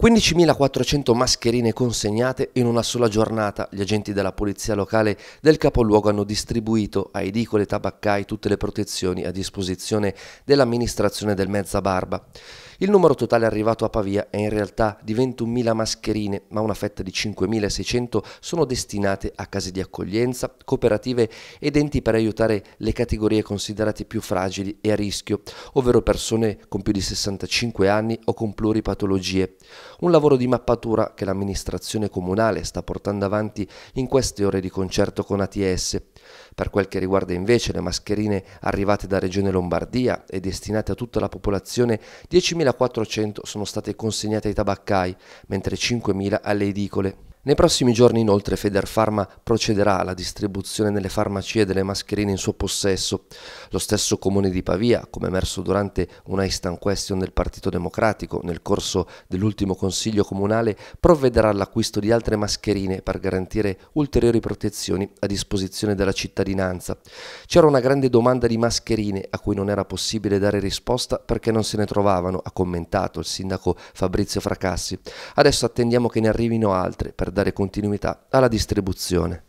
15.400 mascherine consegnate in una sola giornata. Gli agenti della polizia locale del capoluogo hanno distribuito a edicole e tabaccai tutte le protezioni a disposizione dell'amministrazione del Mezzabarba. Il numero totale arrivato a Pavia è in realtà di 21.000 mascherine, ma una fetta di 5.600 sono destinate a case di accoglienza, cooperative ed enti per aiutare le categorie considerate più fragili e a rischio, ovvero persone con più di 65 anni o con pluripatologie. Un lavoro di mappatura che l'amministrazione comunale sta portando avanti in queste ore di concerto con ATS. Per quel che riguarda invece le mascherine arrivate da Regione Lombardia e destinate a tutta la popolazione, 10.400 sono state consegnate ai tabaccai, mentre 5.000 alle edicole. Nei prossimi giorni inoltre Feder Pharma procederà alla distribuzione nelle farmacie delle mascherine in suo possesso. Lo stesso comune di Pavia, come emerso durante una instant question del Partito Democratico nel corso dell'ultimo consiglio comunale, provvederà all'acquisto di altre mascherine per garantire ulteriori protezioni a disposizione della cittadinanza. C'era una grande domanda di mascherine a cui non era possibile dare risposta perché non se ne trovavano, ha commentato il sindaco Fabrizio Fracassi. Adesso attendiamo che ne arrivino altre per per dare continuità alla distribuzione.